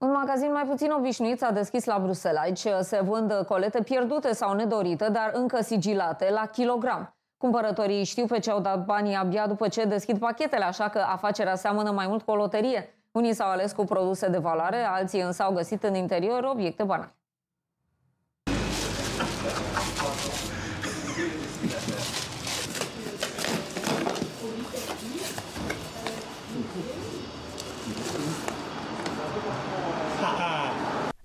Un magazin mai puțin obișnuit s-a deschis la Bruxelles. Aici uh, se vând uh, colete pierdute sau nedorite, dar încă sigilate la kilogram. Cumpărătorii știu pe ce au dat banii abia după ce deschid pachetele, așa că afacerea seamănă mai mult cu o loterie. Unii s-au ales cu produse de valoare, alții însă au găsit în interior obiecte banale.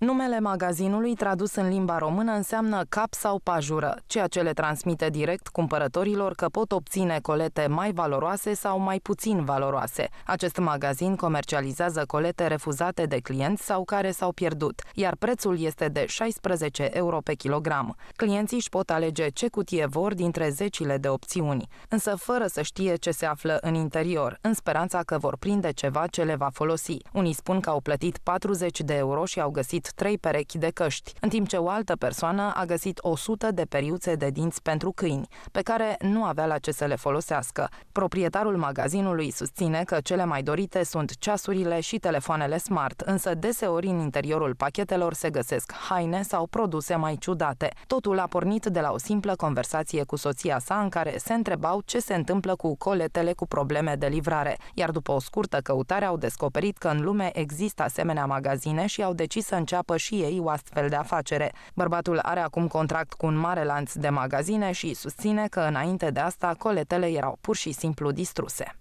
Numele magazinului tradus în limba română înseamnă cap sau pajură, ceea ce le transmite direct cumpărătorilor că pot obține colete mai valoroase sau mai puțin valoroase. Acest magazin comercializează colete refuzate de clienți sau care s-au pierdut, iar prețul este de 16 euro pe kilogram. Clienții își pot alege ce cutie vor dintre zecile de opțiuni, însă fără să știe ce se află în interior, în speranța că vor prinde ceva ce le va folosi. Unii spun că au plătit 40 de euro și au găsit trei perechi de căști, în timp ce o altă persoană a găsit 100 de periuțe de dinți pentru câini, pe care nu avea la ce să le folosească. Proprietarul magazinului susține că cele mai dorite sunt ceasurile și telefoanele smart, însă deseori în interiorul pachetelor se găsesc haine sau produse mai ciudate. Totul a pornit de la o simplă conversație cu soția sa în care se întrebau ce se întâmplă cu coletele cu probleme de livrare, iar după o scurtă căutare au descoperit că în lume există asemenea magazine și au decis să înceapă înceapă și ei o astfel de afacere. Bărbatul are acum contract cu un mare lanț de magazine și susține că înainte de asta coletele erau pur și simplu distruse.